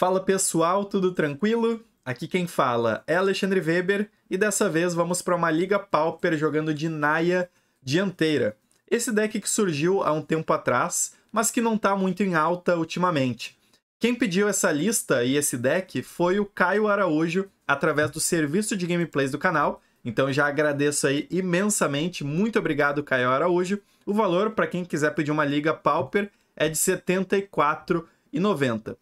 Fala pessoal, tudo tranquilo? Aqui quem fala é Alexandre Weber e dessa vez vamos para uma liga Pauper jogando de Naya dianteira. Esse deck que surgiu há um tempo atrás, mas que não está muito em alta ultimamente. Quem pediu essa lista e esse deck foi o Caio Araújo através do serviço de gameplays do canal. Então já agradeço aí imensamente, muito obrigado Caio Araújo. O valor para quem quiser pedir uma liga Pauper é de R$ 74,90.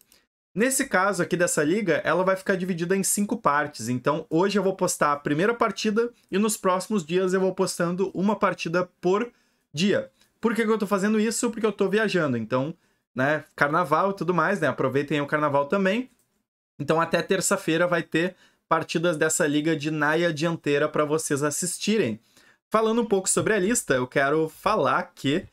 Nesse caso aqui dessa liga, ela vai ficar dividida em cinco partes. Então, hoje eu vou postar a primeira partida e nos próximos dias eu vou postando uma partida por dia. Por que, que eu tô fazendo isso? Porque eu tô viajando. Então, né, carnaval e tudo mais, né? Aproveitem o carnaval também. Então, até terça-feira vai ter partidas dessa liga de Naia dianteira para vocês assistirem. Falando um pouco sobre a lista, eu quero falar que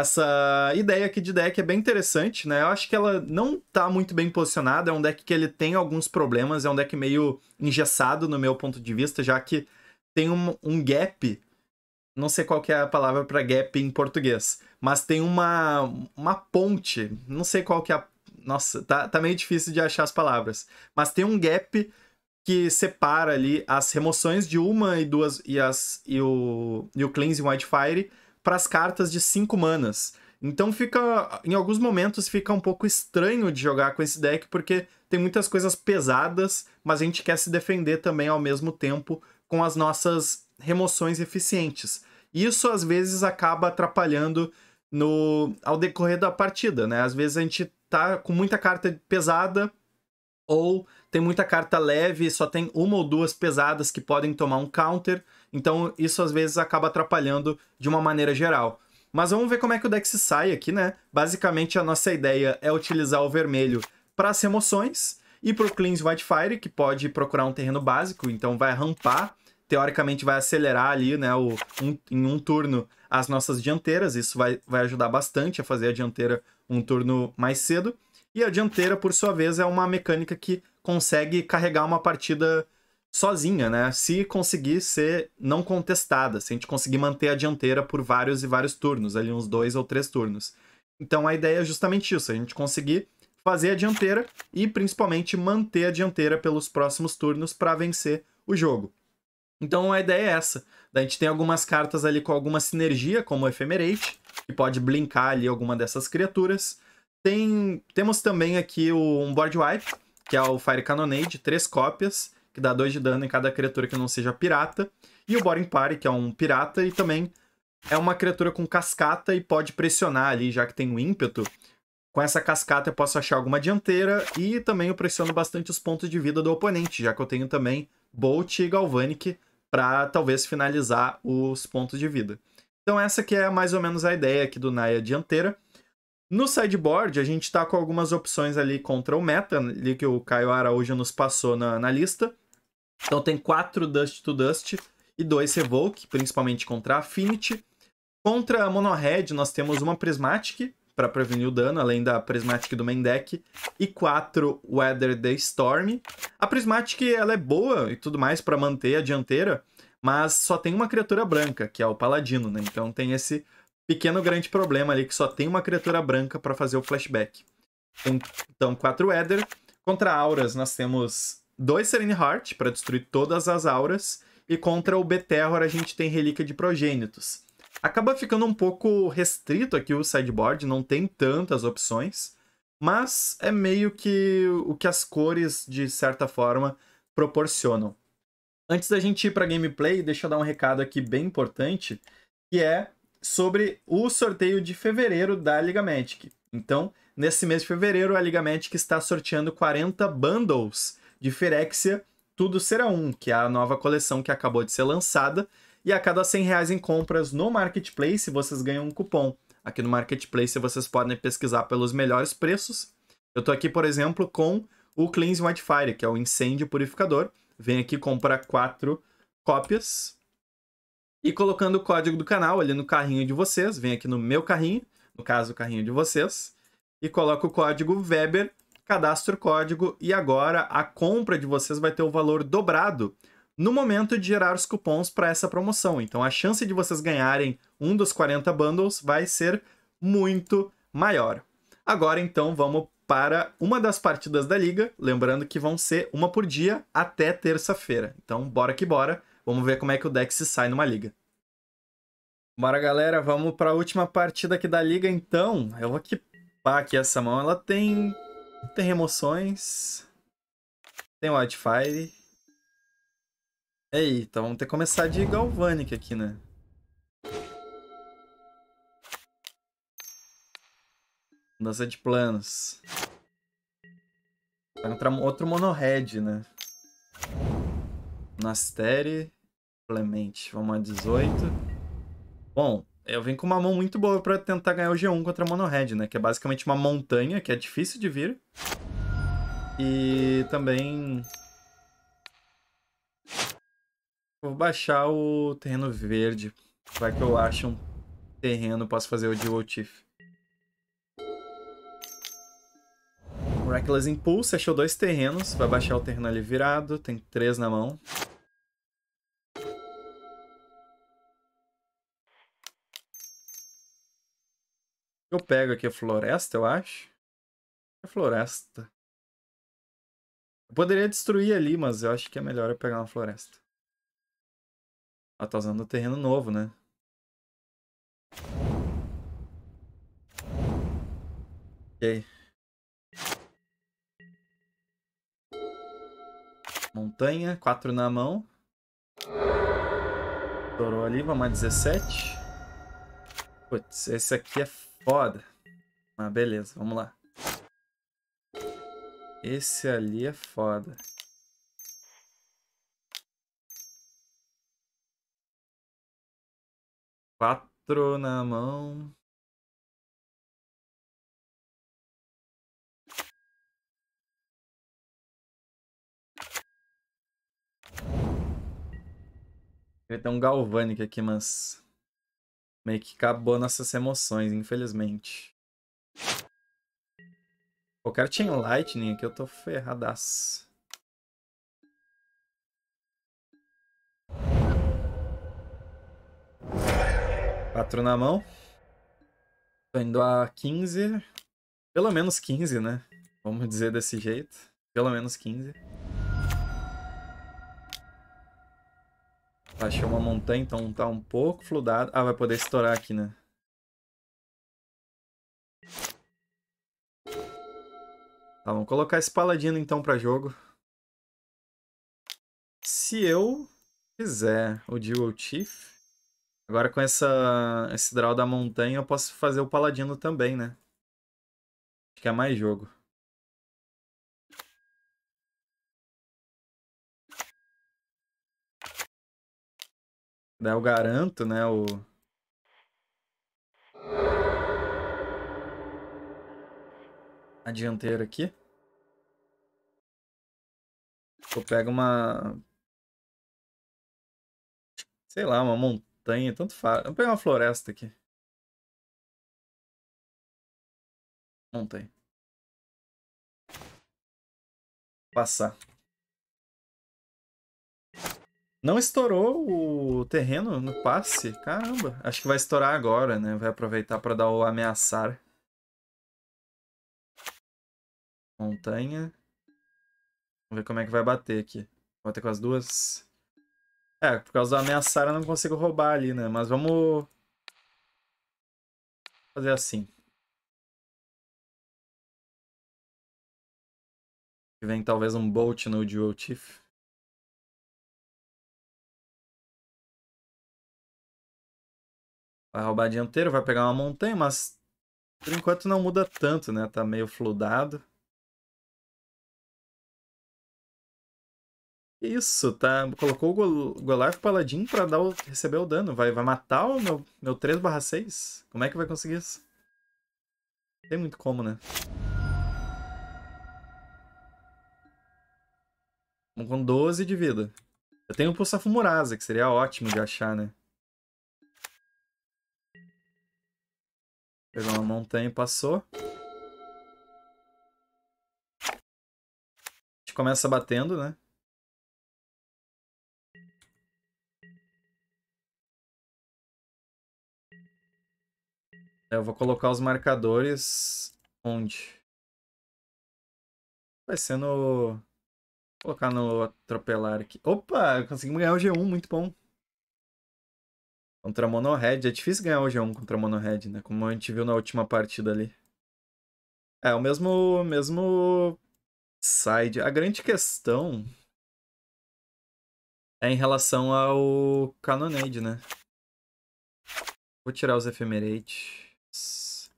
essa ideia aqui de deck é bem interessante, né? Eu acho que ela não tá muito bem posicionada, é um deck que ele tem alguns problemas, é um deck meio engessado no meu ponto de vista, já que tem um, um gap, não sei qual que é a palavra para gap em português, mas tem uma, uma ponte, não sei qual que é a... Nossa, tá, tá meio difícil de achar as palavras. Mas tem um gap que separa ali as remoções de uma e duas e, as, e, o, e o Cleanse fire para as cartas de 5 manas. Então fica, em alguns momentos fica um pouco estranho de jogar com esse deck porque tem muitas coisas pesadas, mas a gente quer se defender também ao mesmo tempo com as nossas remoções eficientes. Isso às vezes acaba atrapalhando no ao decorrer da partida, né? Às vezes a gente tá com muita carta pesada ou tem muita carta leve, só tem uma ou duas pesadas que podem tomar um counter então isso às vezes acaba atrapalhando de uma maneira geral. Mas vamos ver como é que o deck se sai aqui, né? Basicamente a nossa ideia é utilizar o vermelho para as emoções e para o Cleanse Whitefire, que pode procurar um terreno básico, então vai rampar, teoricamente vai acelerar ali, né, o, um, em um turno as nossas dianteiras, isso vai, vai ajudar bastante a fazer a dianteira um turno mais cedo. E a dianteira, por sua vez, é uma mecânica que consegue carregar uma partida sozinha, né? Se conseguir ser não contestada, se a gente conseguir manter a dianteira por vários e vários turnos, ali uns dois ou três turnos. Então a ideia é justamente isso, a gente conseguir fazer a dianteira e principalmente manter a dianteira pelos próximos turnos para vencer o jogo. Então a ideia é essa. A gente tem algumas cartas ali com alguma sinergia, como o Ephemerate, que pode blinkar ali alguma dessas criaturas. Tem, temos também aqui o, um board wipe, que é o Fire Cannonade, três cópias que dá 2 de dano em cada criatura que não seja pirata. E o Boring Party, que é um pirata, e também é uma criatura com cascata e pode pressionar ali, já que tem um ímpeto. Com essa cascata eu posso achar alguma dianteira e também eu pressiono bastante os pontos de vida do oponente, já que eu tenho também Bolt e Galvanic para talvez finalizar os pontos de vida. Então essa que é mais ou menos a ideia aqui do Naya dianteira. No sideboard, a gente está com algumas opções ali contra o meta, ali que o Caio Araújo nos passou na, na lista. Então tem quatro Dust to Dust e dois Revoke, principalmente contra Affinity. Contra a Mono Red, nós temos uma Prismatic para prevenir o dano, além da Prismatic do main deck, e quatro Weather the Storm. A Prismatic ela é boa e tudo mais para manter a dianteira, mas só tem uma criatura branca, que é o Paladino, né? Então tem esse pequeno grande problema ali que só tem uma criatura branca para fazer o flashback. Então, quatro Weather. Contra Auras, nós temos dois Serene Heart para destruir todas as auras. E contra o Beterror a gente tem Relíquia de Progênitos. Acaba ficando um pouco restrito aqui o sideboard, não tem tantas opções. Mas é meio que o que as cores, de certa forma, proporcionam. Antes da gente ir para gameplay, deixa eu dar um recado aqui bem importante, que é sobre o sorteio de fevereiro da Liga Magic. Então, nesse mês de fevereiro, a Liga Magic está sorteando 40 bundles de Ferexia, Tudo Será Um, que é a nova coleção que acabou de ser lançada. E a cada 100 reais em compras no Marketplace, vocês ganham um cupom. Aqui no Marketplace vocês podem pesquisar pelos melhores preços. Eu estou aqui, por exemplo, com o Cleanse Fire que é o incêndio purificador. Vem aqui comprar quatro cópias. E colocando o código do canal ali no carrinho de vocês, vem aqui no meu carrinho, no caso o carrinho de vocês, e coloca o código Weber Cadastro o código e agora a compra de vocês vai ter o valor dobrado no momento de gerar os cupons para essa promoção. Então a chance de vocês ganharem um dos 40 bundles vai ser muito maior. Agora então vamos para uma das partidas da liga, lembrando que vão ser uma por dia até terça-feira. Então bora que bora, vamos ver como é que o deck se sai numa liga. Bora galera, vamos para a última partida aqui da liga então. Eu vou equipar aqui essa mão, ela tem tem remoções, tem wildfire. Eita, então vamos ter que começar de Galvanic aqui, né? Mudança de planos. Vai entrar outro monohead, né? Nastere, Clemente. Vamos a 18. Bom, eu venho com uma mão muito boa para tentar ganhar o G1 contra a Monohead, né? Que é basicamente uma montanha, que é difícil de vir. E também... Vou baixar o terreno verde. Vai que eu acho um terreno, posso fazer o Dual Chief. Reckless Impulse, achou dois terrenos. Vai baixar o terreno ali virado, tem três na mão. Eu pego aqui a floresta, eu acho. É floresta. Eu poderia destruir ali, mas eu acho que é melhor eu pegar uma floresta. Ela tá usando um terreno novo, né? Ok. Montanha, quatro na mão. Estourou ali, vamos a 17. Putz, esse aqui é Foda. Ah, beleza, vamos lá. Esse ali é foda. Quatro na mão. Ele ter um galvânico aqui, mas meio que acabou nossas emoções, infelizmente. quero Chain Lightning aqui eu tô ferradaço. Quatro na mão. Tô indo a 15. Pelo menos 15, né? Vamos dizer desse jeito. Pelo menos 15. Achei é uma montanha, então tá um pouco fludado Ah, vai poder estourar aqui, né? Tá, vamos colocar esse paladino então pra jogo. Se eu quiser o Dual Chief, agora com essa, esse draw da montanha eu posso fazer o paladino também, né? Acho que é mais jogo. Daí eu garanto, né, o... A dianteira aqui. Eu pego uma... Sei lá, uma montanha, tanto faz. Eu pegar uma floresta aqui. Montanha. Passar. Não estourou o terreno no passe? Caramba. Acho que vai estourar agora, né? Vai aproveitar para dar o ameaçar. Montanha. Vamos ver como é que vai bater aqui. Bater com as duas. É, por causa do ameaçar eu não consigo roubar ali, né? Mas vamos... Fazer assim. Vem talvez um Bolt no Dual Chief. Vai roubar dianteiro, vai pegar uma montanha, mas por enquanto não muda tanto, né? Tá meio fludado. Isso, tá? Colocou o Gol Goliath Paladin pra dar o... receber o dano. Vai, vai matar o meu, meu 3 barra 6? Como é que vai conseguir isso? Não tem muito como, né? Vamos com 12 de vida. Eu tenho o Pulsafumurasa, que seria ótimo de achar, né? Pegou uma montanha e passou. A gente começa batendo, né? É, eu vou colocar os marcadores onde? Vai ser no... Vou colocar no atropelar aqui. Opa, conseguimos ganhar o G1, muito bom. Contra mono Monohead. É difícil ganhar o G1 contra mono Monohead, né? Como a gente viu na última partida ali. É, o mesmo, mesmo side. A grande questão é em relação ao Canonade, né? Vou tirar os Ephemerates.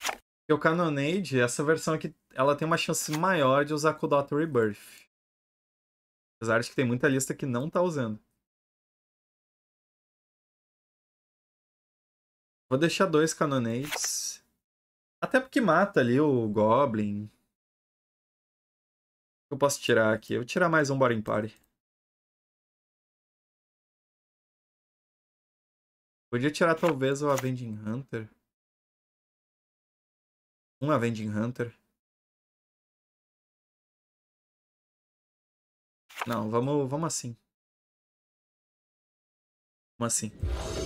Porque o Canonade, essa versão aqui, ela tem uma chance maior de usar Kudota Rebirth. Apesar de que tem muita lista que não tá usando. Vou deixar dois canonês. Até porque mata ali o Goblin. Eu posso tirar aqui. Eu vou tirar mais um Boring Party. Podia tirar talvez o Avenging Hunter. Um Avenging Hunter. Não, vamos, vamos assim. Vamos assim.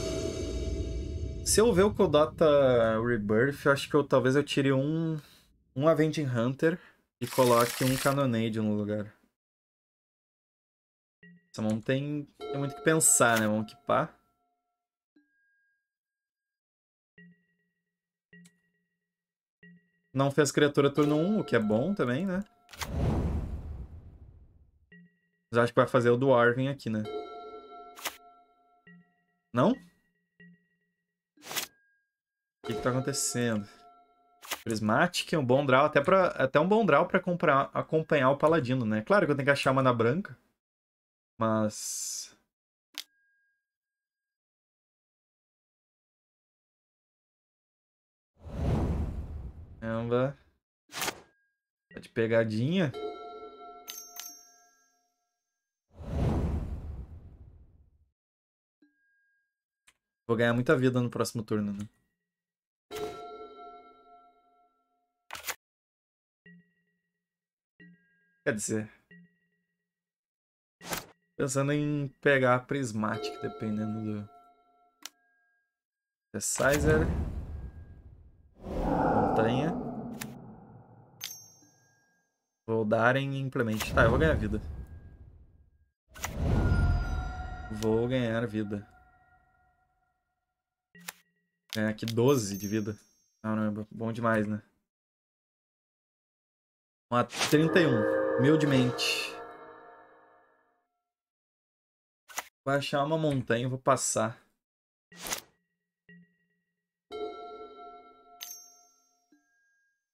Se eu ver o Kodata Rebirth, eu acho que eu, talvez eu tire um, um Avenging Hunter e coloque um Cannonade no lugar. Essa mão tem, tem muito que pensar, né? Vamos equipar. Não fez criatura turno 1, o que é bom também, né? Mas acho que vai fazer o dwarven aqui, né? Não? Não? O que, que tá acontecendo? Prismatic é um bom draw, até, pra, até um bom draw pra comprar, acompanhar o paladino, né? Claro que eu tenho que achar a mana branca, mas... Caramba. Tá de pegadinha. Vou ganhar muita vida no próximo turno, né? Quer dizer... Pensando em pegar a Prismatic, dependendo do... Synthesizer. É é montanha. Vou dar em implemente. Tá, eu vou ganhar vida. Vou ganhar vida. Ganhar aqui 12 de vida. Caramba, bom demais, né? Uma 31. Humildemente. Vou achar uma montanha, vou passar.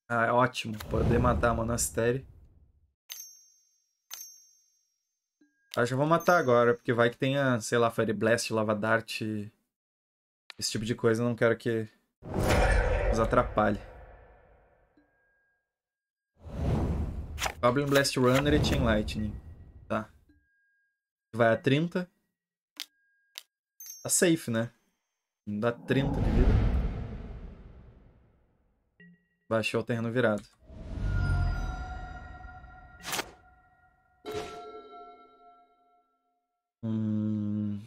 Ah, é ótimo. Poder matar monastério. Acho que eu vou matar agora, porque vai que tenha, sei lá, Fire Blast, Lava Dart. Esse tipo de coisa eu não quero que nos atrapalhe. Goblin Blast Runner e Chain Lightning. Tá. Vai a 30. Tá safe, né? Não dá 30 de vida. Baixou o terreno virado. Hum...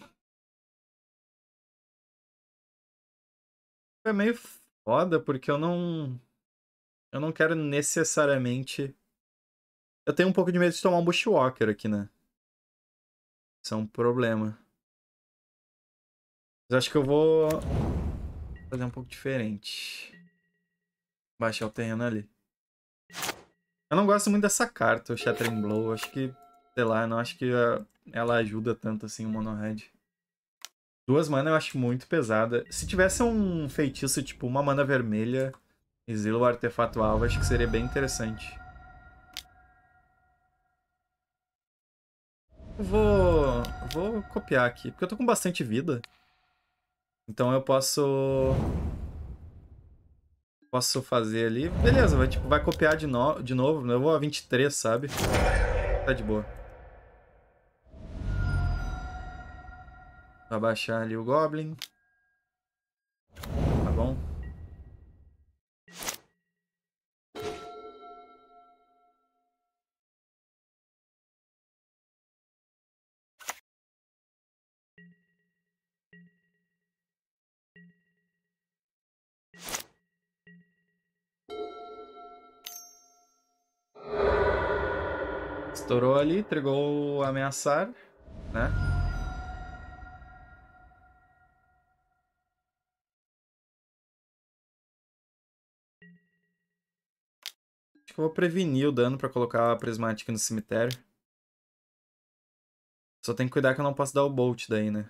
É meio foda, porque eu não... Eu não quero necessariamente eu tenho um pouco de medo de tomar um Bushwalker aqui, né? Isso é um problema. Mas acho que eu vou fazer um pouco diferente. Baixar o terreno ali. Eu não gosto muito dessa carta, o Shattering Blow. Acho que, sei lá, não acho que ah, ela ajuda tanto assim o Mono Red. Duas mana eu acho muito pesada. Se tivesse um feitiço, tipo, uma mana vermelha, exila o artefato alvo, acho que seria bem interessante. Vou, vou copiar aqui, porque eu tô com bastante vida. Então eu posso... Posso fazer ali. Beleza, vai, tipo, vai copiar de, no, de novo. Né? Eu vou a 23, sabe? Tá de boa. Abaixar ali o Goblin. Estourou ali, entregou o ameaçar, né? Acho que eu vou prevenir o dano pra colocar a prismática no cemitério. Só tem que cuidar que eu não posso dar o bolt daí, né?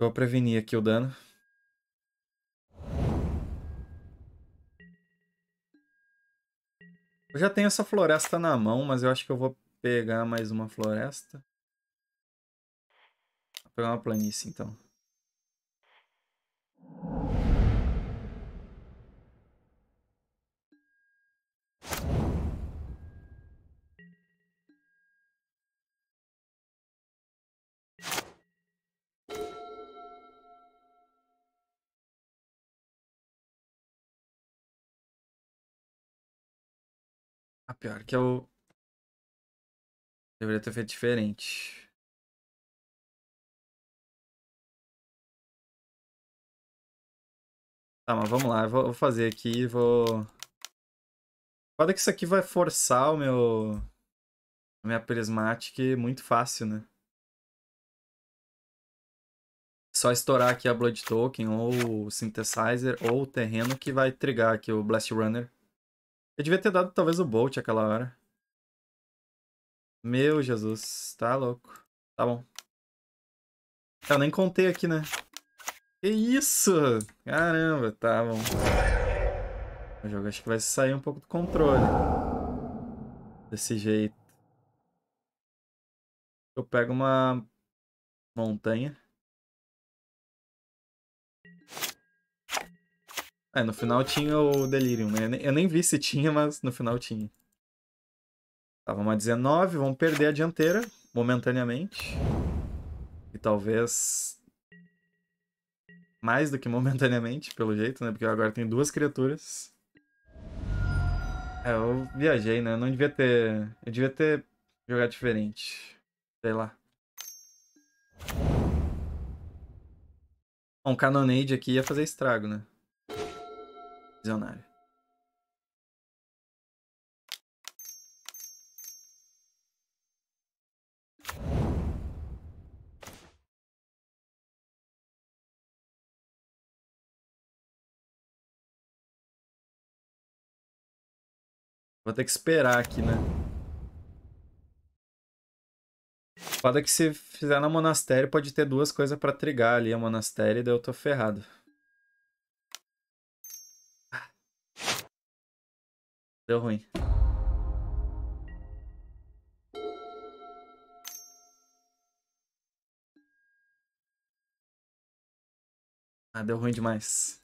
Vou prevenir aqui o dano. Eu já tenho essa floresta na mão, mas eu acho que eu vou pegar mais uma floresta. Vou pegar uma planície, então. Pior que eu. Deveria ter feito diferente. Tá, mas vamos lá. Eu vou fazer aqui vou. Foda que isso aqui vai forçar o meu. A minha Prismatic muito fácil, né? Só estourar aqui a Blood Token ou o Synthesizer ou o terreno que vai trigar aqui o Blast Runner. Eu devia ter dado talvez o Bolt aquela hora. Meu Jesus, tá louco. Tá bom. Eu nem contei aqui, né? Que isso? Caramba, tá bom. O jogo acho que vai sair um pouco do controle. Desse jeito. Eu pego uma montanha. É, no final tinha o Delirium. Né? Eu nem vi se tinha, mas no final tinha. Tá, vamos a 19. Vamos perder a dianteira, momentaneamente. E talvez... Mais do que momentaneamente, pelo jeito, né? Porque agora tem duas criaturas. É, eu viajei, né? Eu não devia ter... Eu devia ter jogado diferente. Sei lá. um Cannonade aqui ia fazer estrago, né? visionário. Vou ter que esperar aqui, né? Foda que se fizer na monastério, pode ter duas coisas para trigar ali a monastério e daí eu tô ferrado. Deu ruim. Ah, deu ruim demais.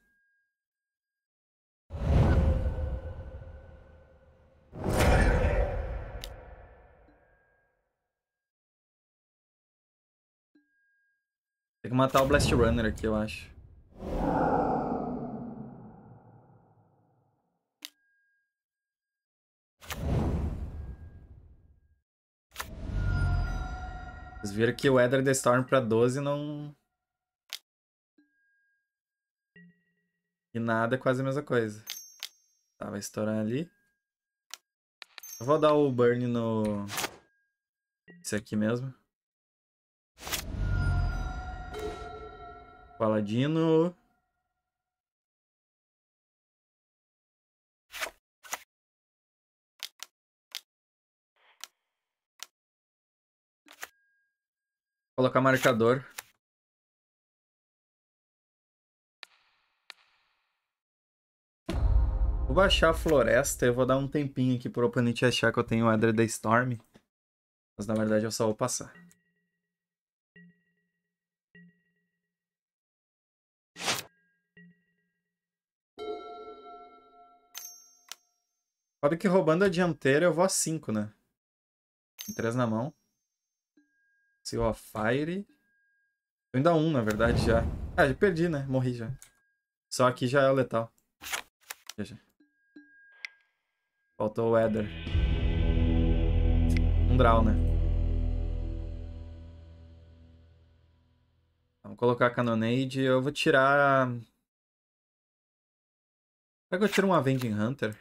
Tem que matar o Blast Runner aqui, eu acho. Viram que o Edward Storm pra 12 não... E nada é quase a mesma coisa. Tá, vai estourar ali. Eu vou dar o burn no... Esse aqui mesmo. Paladino... Colocar marcador. Vou baixar a floresta. Eu vou dar um tempinho aqui pro oponente achar que eu tenho o Adra da Storm. Mas na verdade eu só vou passar. Foda que roubando a dianteira eu vou a 5, né? Tem 3 na mão. Seal of Fire. Eu ainda um, na verdade, já. Ah, já perdi, né? Morri já. Só que já é o letal. Faltou o Weather. Um draw, né? Vamos colocar a Canonade. Eu vou tirar... Será que eu tiro uma Avenging Hunter?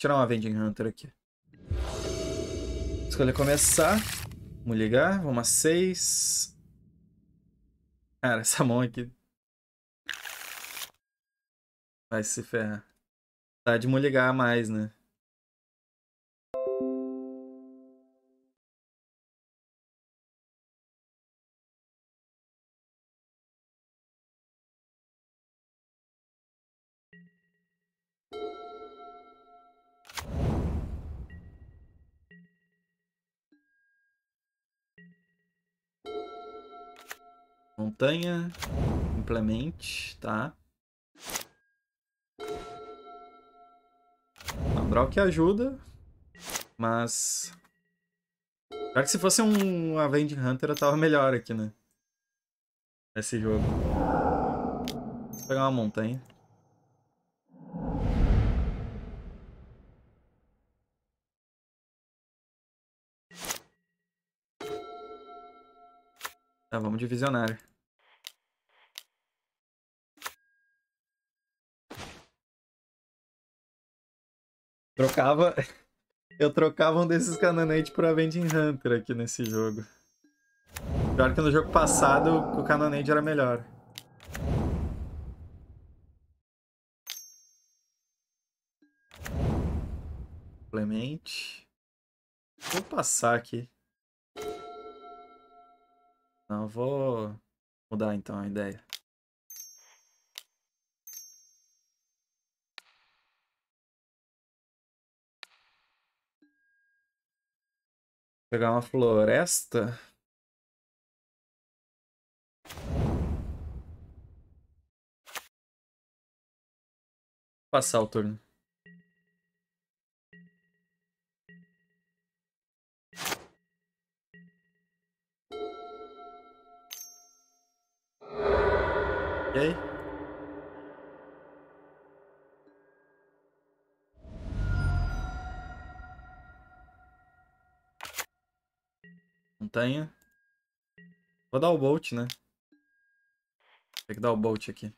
tirar uma Vending Hunter aqui. Escolher começar. Vamos ligar. Vamos a 6. Cara, essa mão aqui. Vai se ferrar. Tá de ligar mais, né? montanha. Implemente, tá? Mandral que ajuda, mas... Pior que se fosse um Avenging Hunter eu tava melhor aqui, né? Nesse jogo. Vou pegar uma montanha. Tá, vamos de visionário. Trocava. Eu trocava um desses Cannonade por Avenging Hunter aqui nesse jogo. Pior que no jogo passado o Cannonade era melhor. Clemente. Vou passar aqui. Não, vou mudar então a ideia. Pegar uma floresta. Passar o turno. E aí? Montanha. Vou dar o bolt, né? Tem que dar o bolt aqui.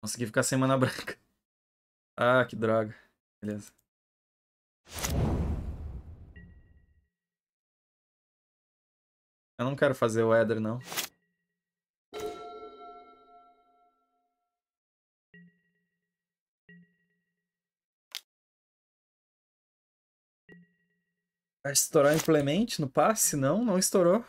Consegui ficar sem mana branca. Ah, que droga. Beleza. Eu não quero fazer o Eder, não. Vai estourar implemente no passe? Não, não estourou.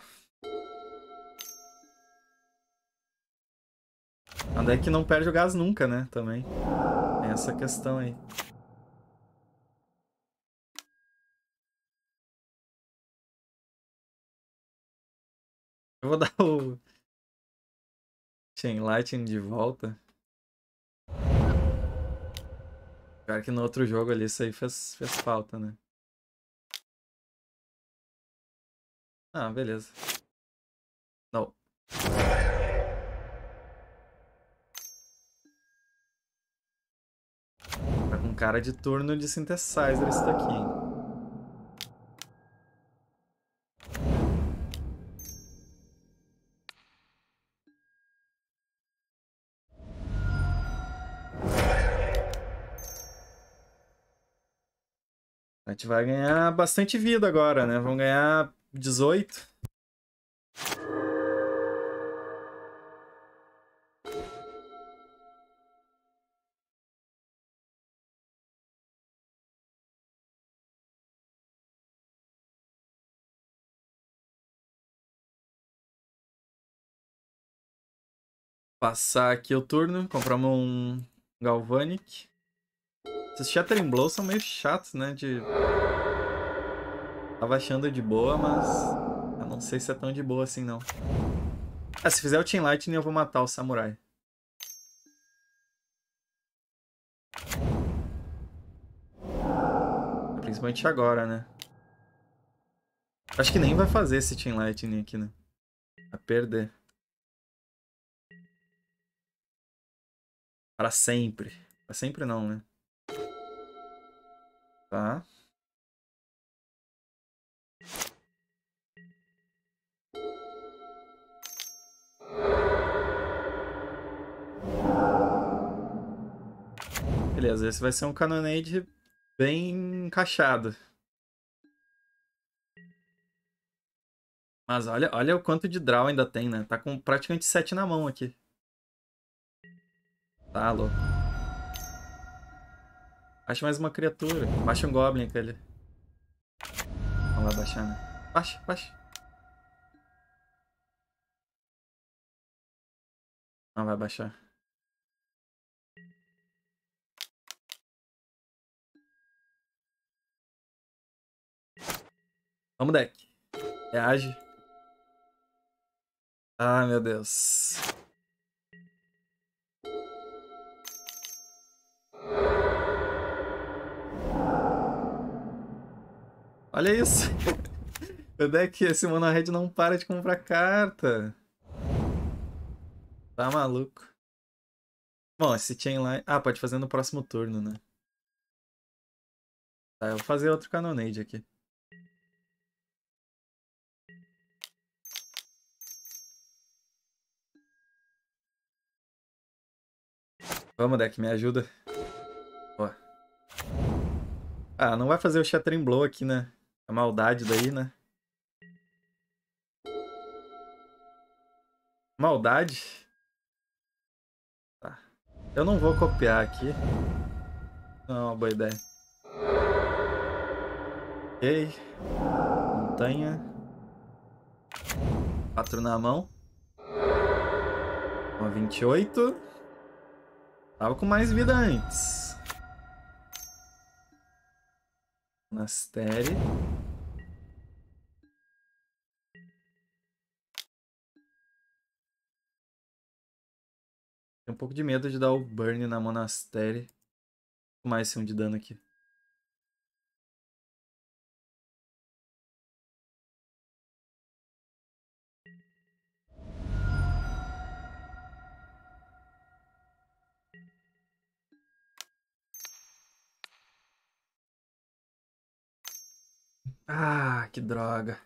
A deck é não perde o gás nunca, né? Também. Tem essa questão aí. Eu vou dar o Chain Lightning de volta. Pior que no outro jogo ali, isso aí fez, fez falta, né? Ah, beleza. Não. Tá com cara de turno de synthesizer isso daqui, hein? gente vai ganhar bastante vida agora, né? Vamos ganhar 18. Passar aqui o turno, compramos um Galvanic. Esses Shattering Blows são meio chatos, né? De... Tava achando de boa, mas... Eu não sei se é tão de boa assim, não. Ah, se fizer o Chain Lightning, eu vou matar o Samurai. Principalmente agora, né? Acho que nem vai fazer esse Chain Lightning aqui, né? Vai perder. Para sempre. Para sempre não, né? Tá? Beleza, esse vai ser um canonade bem encaixado. Mas olha, olha o quanto de draw ainda tem, né? Tá com praticamente 7 na mão aqui. Tá louco acha mais uma criatura. Baixa um Goblin aquele. Vamos lá baixando. Né? Baixa, baixa. Não vai baixar. Vamos, deck. Reage. Ah, meu Deus. Olha isso. o deck, esse monohead Red não para de comprar carta. Tá maluco. Bom, esse Chainline... Ah, pode fazer no próximo turno, né? Tá, eu vou fazer outro canonade aqui. Vamos, deck, me ajuda. Boa. Ah, não vai fazer o Shattering Blow aqui, né? A maldade daí, né? Maldade? Tá. Eu não vou copiar aqui. Não é uma boa ideia. Ok. Montanha. Quatro na mão. Uma 28. Tava com mais vida antes. monastério. Tenho um pouco de medo de dar o burn na monastério. tomar esse 1 um de dano aqui. Ah, que droga.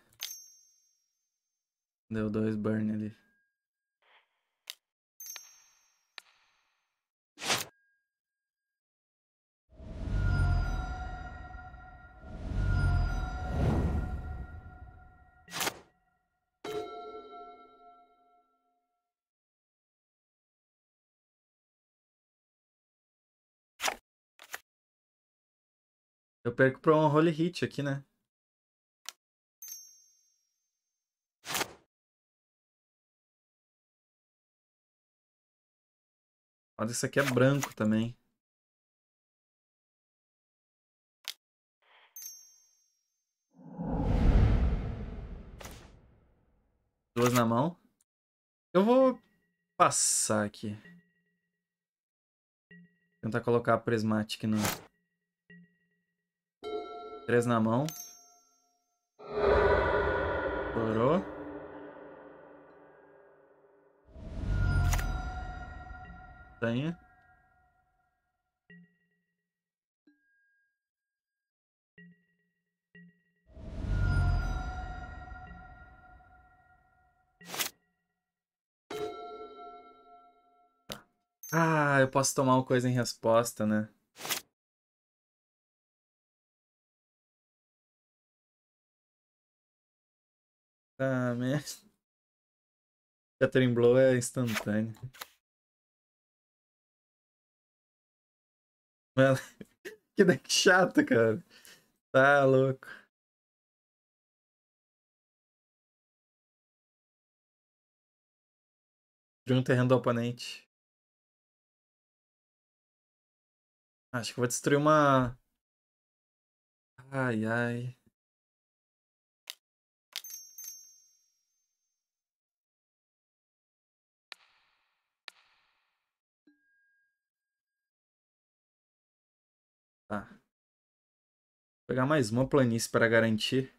Deu dois burn ali. Eu perco pra um holy hit aqui, né? Olha, isso aqui é branco também. Duas na mão. Eu vou passar aqui. Tentar colocar a Prismatic no... Três na mão. Estourou. montanha. Ah, eu posso tomar uma coisa em resposta, né? Ah, merda. Já Blow é instantâneo. que deck chato, cara. Tá louco. De um terreno do oponente. Acho que vou destruir uma. Ai, ai. pegar mais uma planície para garantir.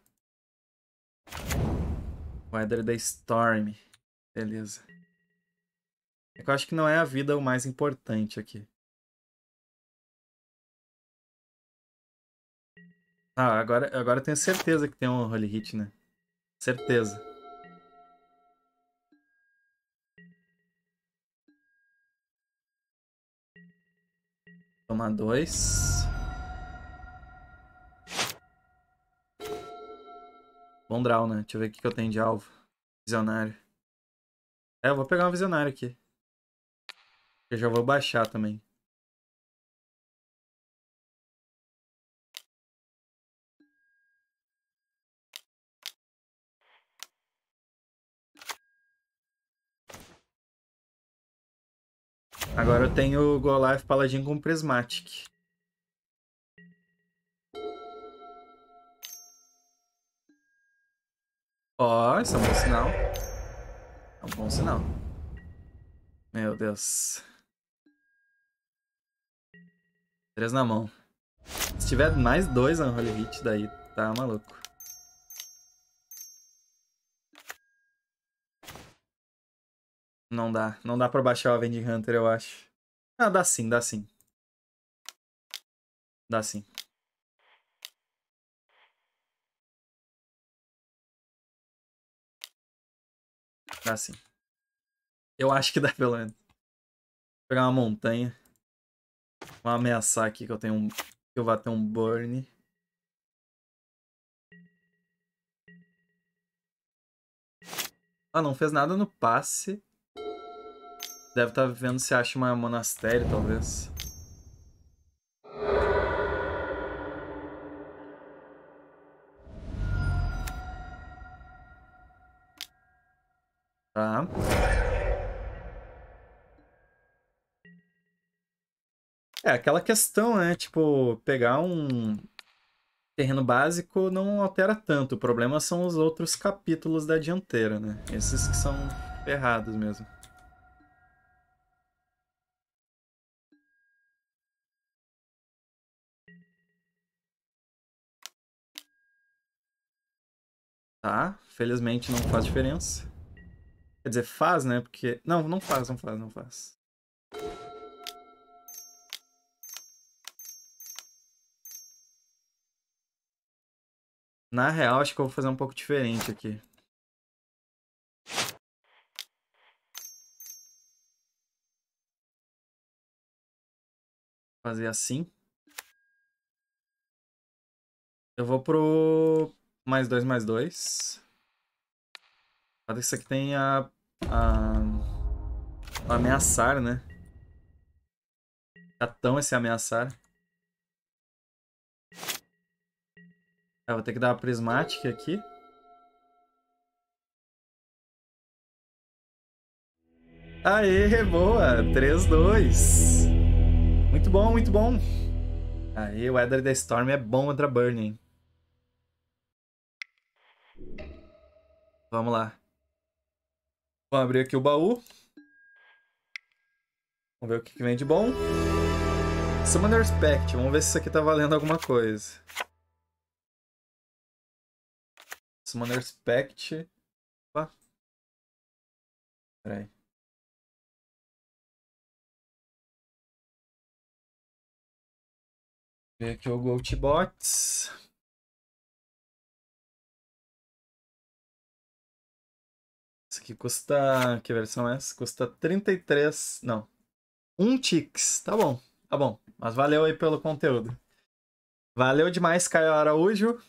Weather da Storm. Beleza. É que eu acho que não é a vida o mais importante aqui. Ah, agora, agora eu tenho certeza que tem um Holy Hit, né? Certeza. tomar dois. Bom draw, né? Deixa eu ver o que eu tenho de alvo. Visionário. É, eu vou pegar um visionário aqui. Eu já vou baixar também. Agora eu tenho Goliath Paladin com Prismatic. Ó, oh, isso é um bom sinal. É um bom sinal. Meu Deus. Três na mão. Se tiver mais dois Unholy Hit, daí tá maluco. Não dá. Não dá pra baixar o Avenging Hunter, eu acho. Ah, dá sim, dá sim. Dá sim. Dá sim. Eu acho que dá pelo menos. Vou pegar uma montanha. Vou ameaçar aqui que eu tenho um. Que eu vá ter um burn. Ah, não fez nada no passe. Deve estar tá vivendo se acha uma monastério, talvez. Tá. É aquela questão, né? Tipo, pegar um terreno básico não altera tanto. O problema são os outros capítulos da dianteira, né? Esses que são errados mesmo. Tá, felizmente não faz diferença. Quer dizer, faz, né? Porque. Não, não faz, não faz, não faz. Na real, acho que eu vou fazer um pouco diferente aqui. Fazer assim. Eu vou pro mais dois, mais dois. Nada que isso aqui tem a, a, ameaçar, né? Catão tá esse ameaçar. Ah, vou ter que dar uma prismática aqui. Aê, boa! 3, 2. Muito bom, muito bom. Aí, o Edder da Storm é bom contra Burning. Vamos lá. Vou abrir aqui o baú. Vamos ver o que vem de bom. Summoner's Pact. Vamos ver se isso aqui tá valendo alguma coisa. Summoner's Pact. Opa. Peraí. Ver aqui o Goldbots. que custa. Que versão é essa? Custa 33. Não. Um Tix. Tá bom, tá bom. Mas valeu aí pelo conteúdo. Valeu demais, Caio Araújo.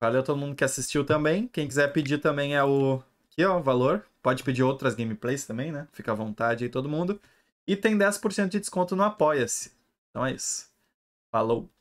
Valeu todo mundo que assistiu também. Quem quiser pedir também é o. Aqui, ó, o valor. Pode pedir outras gameplays também, né? Fica à vontade aí todo mundo. E tem 10% de desconto no Apoia-se. Então é isso. Falou!